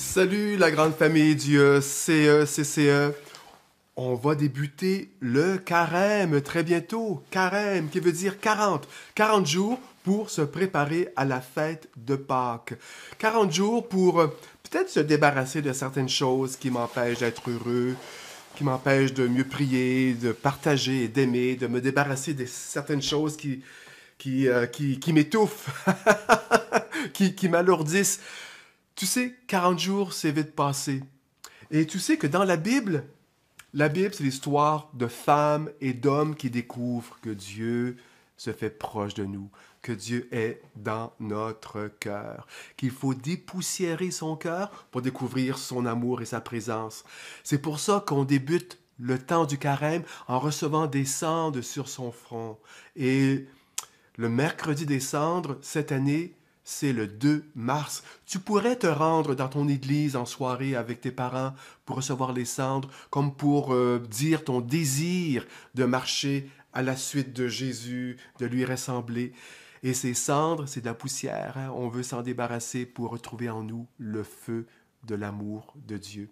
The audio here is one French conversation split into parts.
Salut la grande famille du CECCE. Euh, euh, on va débuter le carême très bientôt. Carême qui veut dire 40. 40 jours pour se préparer à la fête de Pâques. 40 jours pour euh, peut-être se débarrasser de certaines choses qui m'empêchent d'être heureux, qui m'empêchent de mieux prier, de partager d'aimer, de me débarrasser de certaines choses qui, qui, qui, m'étouffent, qui, qui m'alourdissent. Tu sais, 40 jours, c'est vite passé. Et tu sais que dans la Bible, la Bible, c'est l'histoire de femmes et d'hommes qui découvrent que Dieu se fait proche de nous, que Dieu est dans notre cœur, qu'il faut dépoussiérer son cœur pour découvrir son amour et sa présence. C'est pour ça qu'on débute le temps du carême en recevant des cendres sur son front. Et le mercredi des cendres, cette année, c'est le 2 mars. Tu pourrais te rendre dans ton église en soirée avec tes parents pour recevoir les cendres, comme pour euh, dire ton désir de marcher à la suite de Jésus, de lui ressembler. Et ces cendres, c'est de la poussière. Hein. On veut s'en débarrasser pour retrouver en nous le feu de l'amour de Dieu.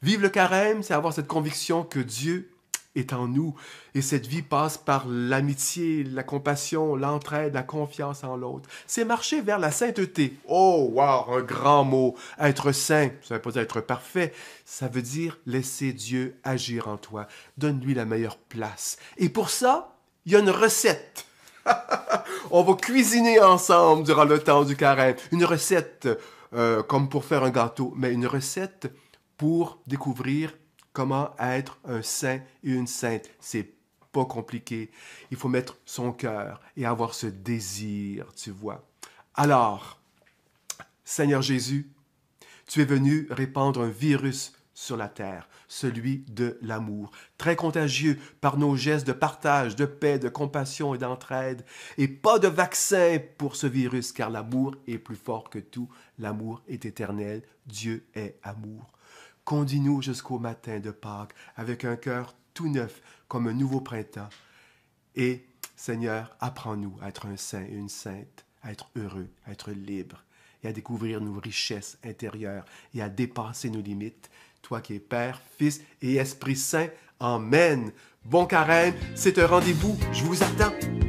Vivre le carême, c'est avoir cette conviction que Dieu est en nous. Et cette vie passe par l'amitié, la compassion, l'entraide, la confiance en l'autre. C'est marcher vers la sainteté. Oh, wow, un grand mot. Être saint, ça ne veut pas dire être parfait. Ça veut dire laisser Dieu agir en toi. Donne-lui la meilleure place. Et pour ça, il y a une recette. On va cuisiner ensemble durant le temps du carême. Une recette euh, comme pour faire un gâteau, mais une recette pour découvrir comment être un saint et une sainte. C'est pas compliqué. Il faut mettre son cœur et avoir ce désir, tu vois. Alors, Seigneur Jésus, tu es venu répandre un virus sur la terre, celui de l'amour, très contagieux par nos gestes de partage, de paix, de compassion et d'entraide. Et pas de vaccin pour ce virus, car l'amour est plus fort que tout. L'amour est éternel. Dieu est amour. Conduis-nous jusqu'au matin de Pâques avec un cœur tout neuf comme un nouveau printemps. Et, Seigneur, apprends-nous à être un saint et une sainte, à être heureux, à être libre et à découvrir nos richesses intérieures et à dépasser nos limites. Toi qui es Père, Fils et Esprit Saint, Amen. Bon carême, c'est un rendez-vous. Je vous attends.